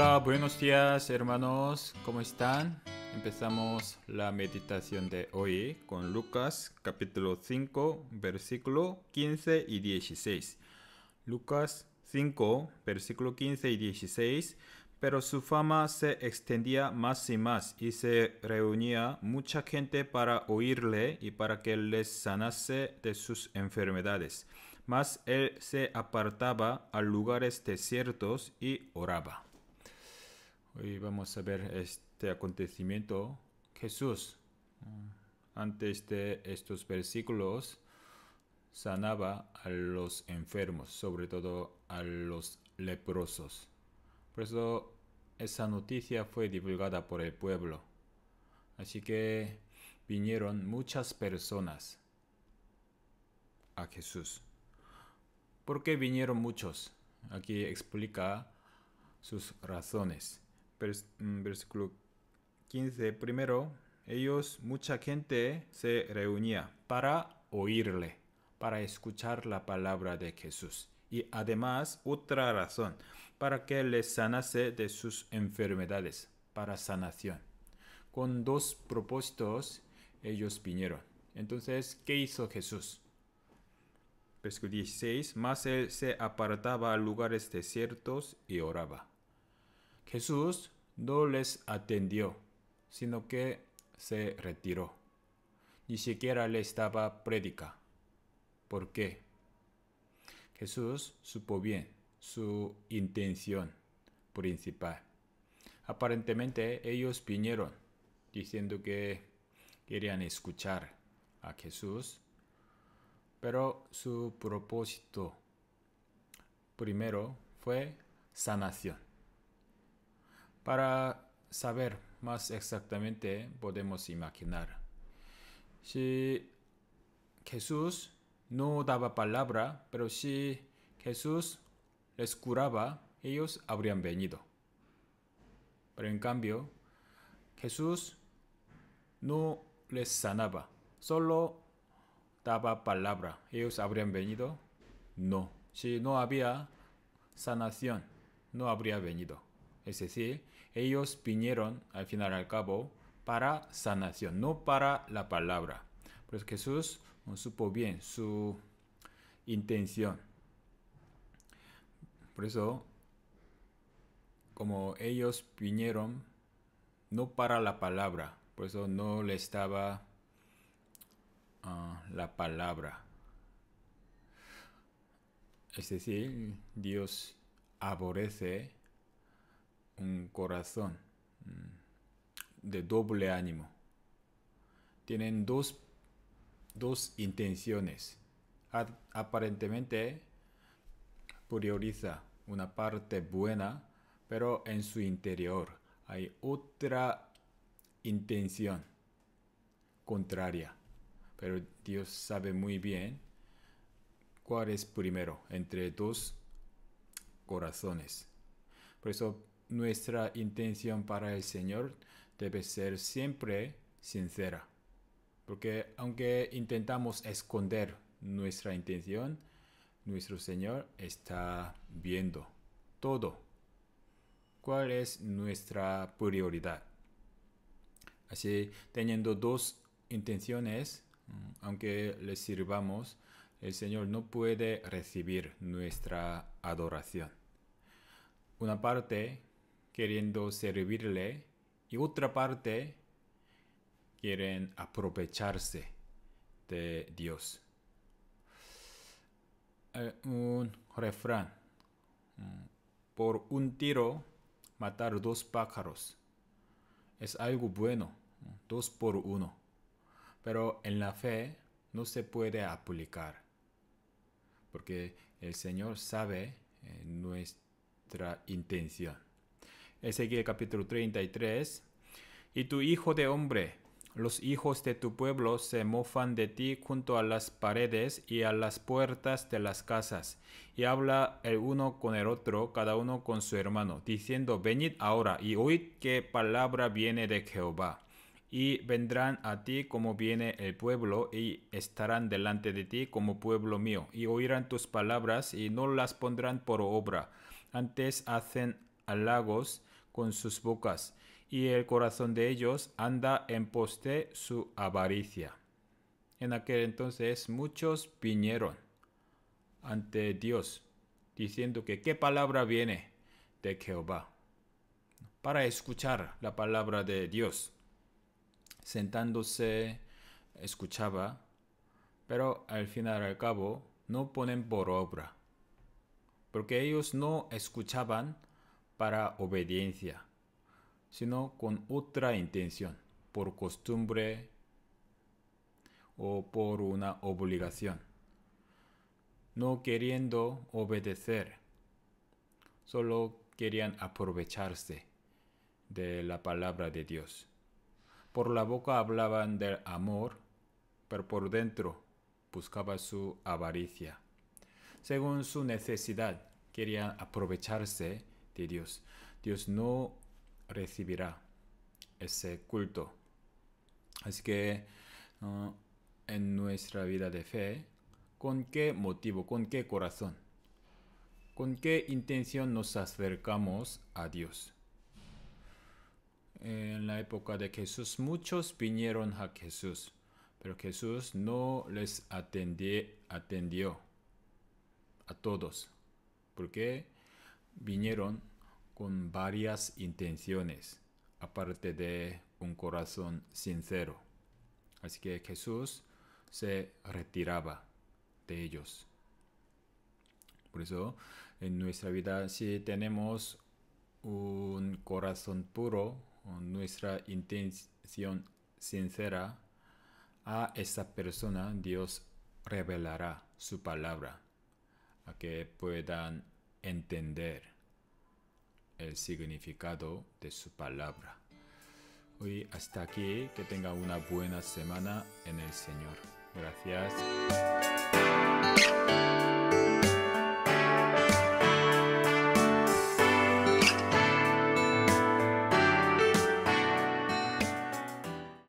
Hola, buenos días hermanos, ¿cómo están? Empezamos la meditación de hoy con Lucas capítulo 5 versículo 15 y 16. Lucas 5 versículo 15 y 16, pero su fama se extendía más y más y se reunía mucha gente para oírle y para que les sanase de sus enfermedades. Mas él se apartaba a lugares desiertos y oraba. Hoy vamos a ver este acontecimiento. Jesús, antes de este, estos versículos, sanaba a los enfermos, sobre todo a los leprosos. Por eso esa noticia fue divulgada por el pueblo. Así que vinieron muchas personas a Jesús. ¿Por qué vinieron muchos? Aquí explica sus razones. Mm, versículo 15, primero, ellos, mucha gente, se reunía para oírle, para escuchar la palabra de Jesús. Y además, otra razón, para que les sanase de sus enfermedades, para sanación. Con dos propósitos, ellos vinieron. Entonces, ¿qué hizo Jesús? Versículo 16, Más él se apartaba a lugares desiertos y oraba. Jesús no les atendió, sino que se retiró. Ni siquiera les estaba prédica. ¿Por qué? Jesús supo bien su intención principal. Aparentemente ellos vinieron diciendo que querían escuchar a Jesús, pero su propósito primero fue sanación. Para saber más exactamente podemos imaginar. Si Jesús no daba palabra, pero si Jesús les curaba, ellos habrían venido. Pero en cambio, Jesús no les sanaba, solo daba palabra. ¿Ellos habrían venido? No. Si no había sanación, no habría venido. Es decir, ellos vinieron al final al cabo para sanación, no para la palabra. pues Jesús no supo bien su intención. Por eso, como ellos vinieron no para la palabra, por eso no le estaba ah, la palabra. Es decir, Dios aborrece un corazón mm, de doble ánimo. Tienen dos, intenciones. Aparentemente prioriza una parte buena, pero en su interior hay otra intención contraria. Pero Dios sabe muy bien cuál es primero entre dos corazones. Por eso nuestra intención para el Señor debe ser siempre sincera. Porque aunque intentamos esconder nuestra intención, nuestro Señor está viendo todo. ¿Cuál es nuestra prioridad? Así, teniendo dos intenciones, mm, aunque le sirvamos, el Señor no puede recibir nuestra adoración. Una parte queriendo servirle y otra parte quieren aprovecharse de Dios. Eh, un refrán. Mm, por un tiro matar dos pájaros es algo bueno, mm, dos por uno. Pero en la fe no se puede aplicar, porque el Señor sabe eh, nuestra intención. Ezequiel capítulo 33. Y tu hijo de hombre, los hijos de tu pueblo se mofan de ti junto a las paredes y a las puertas de las casas, y habla el uno con el otro, cada uno con su hermano, diciendo, venid ahora y oíd qué palabra viene de Jehová. Y vendrán a ti como viene el pueblo, y estarán delante de ti como pueblo mío, y oirán tus palabras, y no las pondrán por obra. Antes hacen lagos con sus bocas, y el corazón de ellos anda en poste su avaricia. En aquel entonces muchos vinieron ante Dios, diciendo que qué palabra viene de Jehová, para escuchar la palabra de Dios. Sentándose, escuchaba, pero al final al cabo no ponen por obra, porque ellos no escuchaban para obediencia, sino con otra intención, por costumbre o por una obligación, no queriendo obedecer, solo querían aprovecharse de la palabra de Dios. Por la boca hablaban del amor, pero por dentro buscaba su avaricia. Según su necesidad, querían aprovecharse Dios. Dios no recibirá ese culto. Así que en nuestra vida de fe, ¿con qué motivo, con qué corazón, con qué intención nos acercamos a Dios? En la época de Jesús muchos vinieron a Jesús, pero Jesús no les atendió a todos, qué? vinieron con varias intenciones, aparte de un corazón sincero. Así que Jesús se retiraba de ellos. Por eso, en nuestra vida, si tenemos un corazón puro, nuestra intención sincera, a esa persona Dios revelará su palabra, a que puedan entender el significado de su palabra. Hoy hasta aquí, que tenga una buena semana en el Señor. Gracias.